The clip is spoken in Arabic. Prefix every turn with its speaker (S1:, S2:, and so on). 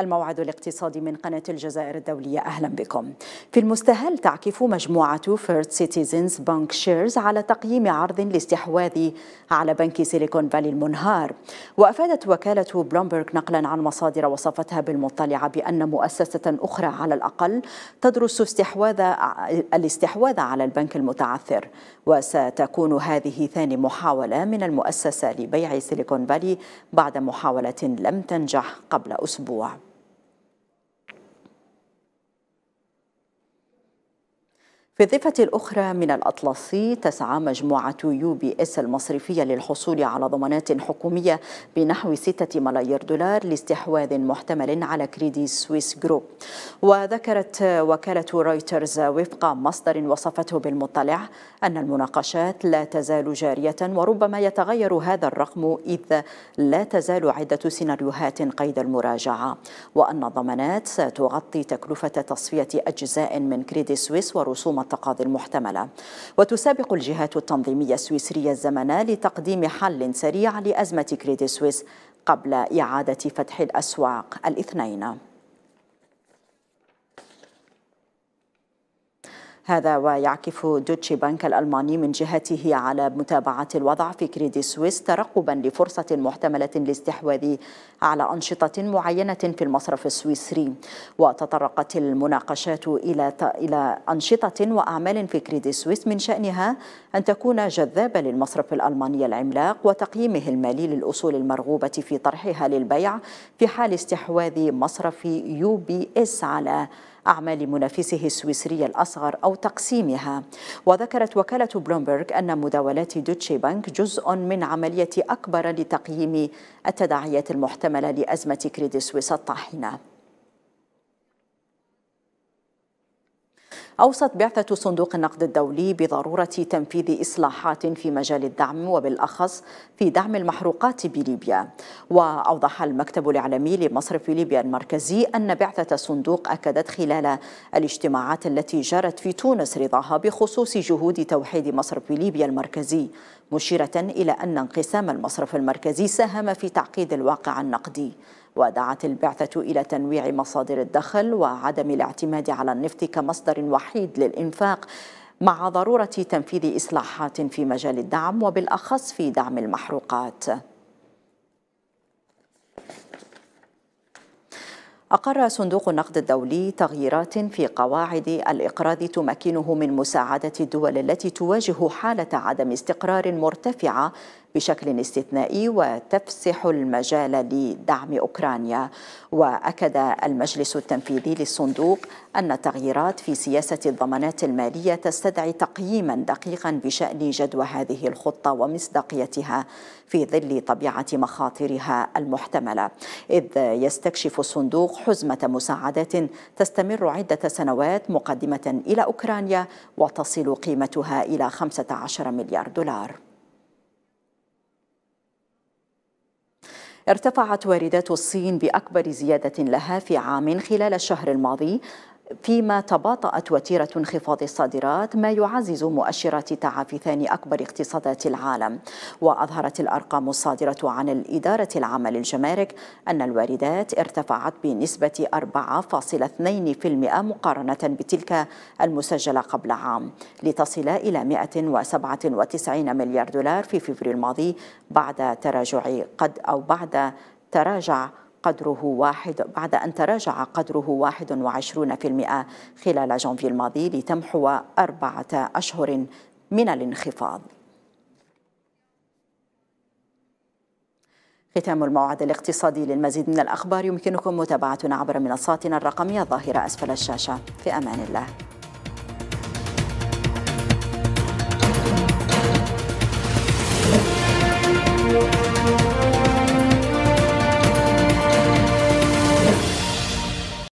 S1: الموعد الاقتصادي من قناة الجزائر الدولية أهلا بكم في المستهل تعكف مجموعة فيرت سيتيزنز بنك شيرز على تقييم عرض لاستحواذ على بنك سيليكون فالي المنهار وأفادت وكالة بلومبرغ نقلا عن مصادر وصفتها بالمطلعة بأن مؤسسة أخرى على الأقل تدرس استحواذ الاستحواذ على البنك المتعثر وستكون هذه ثاني محاولة من المؤسسة لبيع سيليكون فالي بعد محاولة لم تنجح قبل أسبوع في الضفة الأخرى من الأطلسي تسعى مجموعة يو بي اس المصرفية للحصول على ضمانات حكومية بنحو 6 ملايير دولار لاستحواذ محتمل على كريدي سويس جروب وذكرت وكالة رويترز وفق مصدر وصفته بالمطلع أن المناقشات لا تزال جارية وربما يتغير هذا الرقم إذ لا تزال عدة سيناريوهات قيد المراجعة وأن الضمانات ستغطي تكلفة تصفية أجزاء من كريدي سويس ورسوم التقاضي المحتملة وتسابق الجهات التنظيمية السويسرية الزمن لتقديم حل سريع لأزمة كريدي سويس قبل إعادة فتح الأسواق الاثنين هذا ويعكف دوتشي بنك الألماني من جهته على متابعة الوضع في كريدي سويس ترقبا لفرصة محتملة لاستحواذ على أنشطة معينة في المصرف السويسري وتطرقت المناقشات إلى إلى أنشطة وأعمال في كريدي سويس من شأنها أن تكون جذابة للمصرف الألماني العملاق وتقييمه المالي للأصول المرغوبة في طرحها للبيع في حال استحواذ مصرف يو بي اس على أعمال منافسه السويسري الأصغر أو تقسيمها وذكرت وكالة بلومبرغ أن مداولات دوتشي بنك جزء من عملية أكبر لتقييم التداعيات المحتملة لأزمة كريدي سويس الطاحنة أوصت بعثة صندوق النقد الدولي بضرورة تنفيذ إصلاحات في مجال الدعم وبالأخص في دعم المحروقات بليبيا وأوضح المكتب الإعلامي لمصرف ليبيا المركزي أن بعثة الصندوق أكدت خلال الاجتماعات التي جرت في تونس رضاها بخصوص جهود توحيد مصرف ليبيا المركزي مشيرة إلى أن انقسام المصرف المركزي ساهم في تعقيد الواقع النقدي ودعت البعثة إلى تنويع مصادر الدخل وعدم الاعتماد على النفط كمصدر وحيد للإنفاق مع ضرورة تنفيذ إصلاحات في مجال الدعم وبالأخص في دعم المحروقات أقر صندوق النقد الدولي تغييرات في قواعد الإقراض تمكنه من مساعدة الدول التي تواجه حالة عدم استقرار مرتفعة بشكل استثنائي وتفسح المجال لدعم أوكرانيا وأكد المجلس التنفيذي للصندوق أن التغييرات في سياسة الضمانات المالية تستدعي تقييما دقيقا بشأن جدوى هذه الخطة ومصداقيتها في ظل طبيعة مخاطرها المحتملة إذ يستكشف الصندوق حزمة مساعدات تستمر عدة سنوات مقدمة إلى أوكرانيا وتصل قيمتها إلى 15 مليار دولار ارتفعت واردات الصين بأكبر زيادة لها في عام خلال الشهر الماضي فيما تباطأت وتيرة انخفاض الصادرات ما يعزز مؤشرات تعافي ثاني أكبر اقتصادات العالم وأظهرت الأرقام الصادرة عن الإدارة العامة للجمارك أن الواردات ارتفعت بنسبة 4.2% مقارنة بتلك المسجلة قبل عام لتصل إلى 197 مليار دولار في فبراير الماضي بعد تراجع قد أو بعد تراجع قدره واحد بعد أن تراجع قدره 21% خلال جانفي الماضي لتمحو أربعة أشهر من الانخفاض ختام الموعد الاقتصادي للمزيد من الأخبار يمكنكم متابعتنا عبر منصاتنا الرقمية الظاهرة أسفل الشاشة في أمان الله